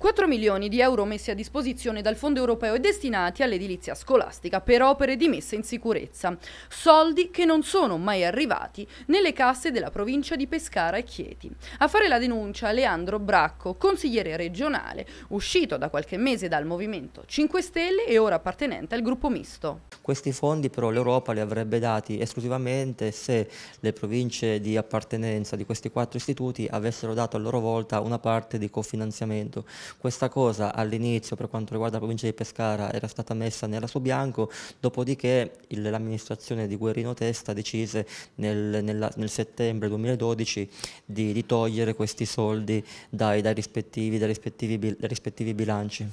4 milioni di euro messi a disposizione dal Fondo europeo e destinati all'edilizia scolastica per opere di messa in sicurezza. Soldi che non sono mai arrivati nelle casse della provincia di Pescara e Chieti. A fare la denuncia Leandro Bracco, consigliere regionale, uscito da qualche mese dal Movimento 5 Stelle e ora appartenente al gruppo misto. Questi fondi però l'Europa li avrebbe dati esclusivamente se le province di appartenenza di questi quattro istituti avessero dato a loro volta una parte di cofinanziamento. Questa cosa all'inizio per quanto riguarda la provincia di Pescara era stata messa nella su bianco, dopodiché il, l'amministrazione di Guerrino Testa decise nel, nella, nel settembre 2012 di, di, togliere questi soldi dai, dai, rispettivi, dai, rispettivi, dai rispettivi bilanci.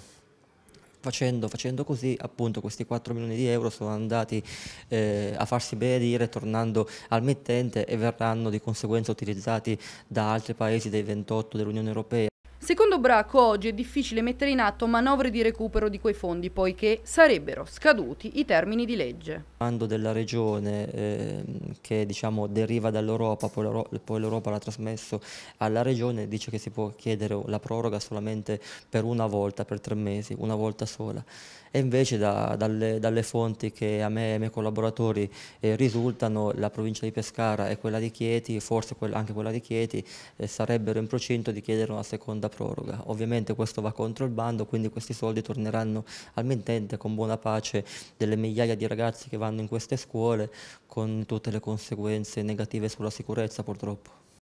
Facendo, facendo, così appunto questi 4 milioni di euro sono andati eh, a farsi benedire tornando al mittente e verranno di conseguenza utilizzati da altri paesi dei 28 dell'Unione Europea. Secondo Bracco oggi è difficile mettere in atto manovre di recupero di quei fondi poiché sarebbero scaduti i termini di legge. Il Quando della regione eh, che diciamo, deriva dall'Europa, poi l'Europa l'ha trasmesso alla regione, dice che si può chiedere la proroga solamente per una volta, per tre mesi, una volta sola. E invece da, dalle, dalle, fonti che a me e ai miei collaboratori eh, risultano, la provincia di Pescara e quella di Chieti, forse anche quella di Chieti, eh, sarebbero in procinto di chiedere una seconda proroga proroga. Ovviamente questo va contro il bando, quindi questi soldi torneranno al mittente con buona pace delle migliaia di ragazzi che vanno in queste scuole con tutte le conseguenze negative sulla sicurezza purtroppo.